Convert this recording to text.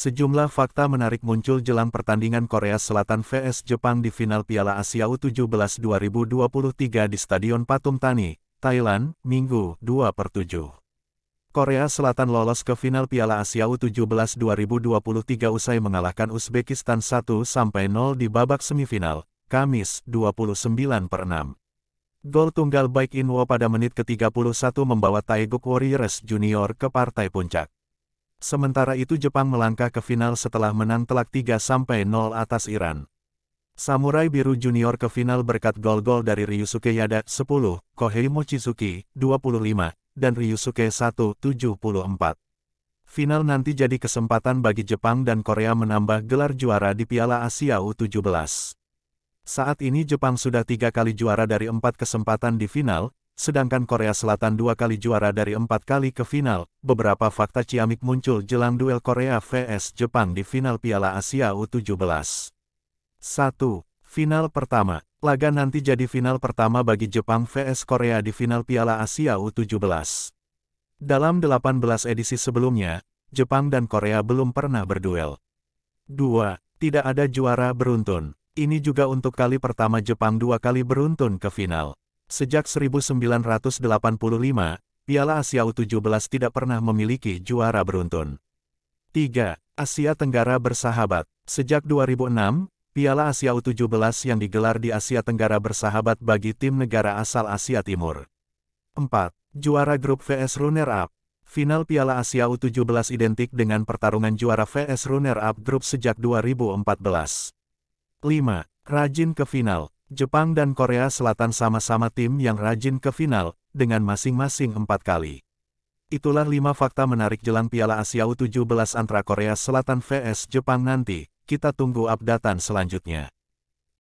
Sejumlah fakta menarik muncul jelang pertandingan Korea Selatan vs Jepang di final Piala Asia U17 2023 di Stadion Patum Tani, Thailand, Minggu, 2 per 7. Korea Selatan lolos ke final Piala Asia U17 2023 usai mengalahkan Uzbekistan 1-0 di babak semifinal, Kamis, 29 per 6. Gol tunggal Baik Inwo pada menit ke-31 membawa Taeguk Warriors Junior ke partai puncak. Sementara itu Jepang melangkah ke final setelah menang telak 3-0 atas Iran. Samurai Biru Junior ke final berkat gol-gol dari Ryusuke Yada 10, Kohei Mochizuki 25, dan Ryusuke 1, 74. Final nanti jadi kesempatan bagi Jepang dan Korea menambah gelar juara di Piala Asia U17. Saat ini Jepang sudah tiga kali juara dari empat kesempatan di final, sedangkan Korea Selatan dua kali juara dari empat kali ke final. Beberapa fakta ciamik muncul jelang duel Korea vs Jepang di final Piala Asia U17. 1. Final pertama. Laga nanti jadi final pertama bagi Jepang vs Korea di final Piala Asia U17. Dalam 18 edisi sebelumnya, Jepang dan Korea belum pernah berduel. 2. Tidak ada juara beruntun. Ini juga untuk kali pertama Jepang dua kali beruntun ke final. Sejak 1985, Piala Asia U17 tidak pernah memiliki juara beruntun. 3. Asia Tenggara bersahabat. Sejak 2006, Piala Asia U17 yang digelar di Asia Tenggara bersahabat bagi tim negara asal Asia Timur. 4. Juara grup VS runner-up. Final Piala Asia U17 identik dengan pertarungan juara VS runner-up grup sejak 2014. 5. Rajin ke final. Jepang dan Korea Selatan sama-sama tim yang rajin ke final, dengan masing-masing empat kali. Itulah lima fakta menarik jelang Piala Asia U17 antara Korea Selatan vs Jepang nanti, kita tunggu updatean selanjutnya.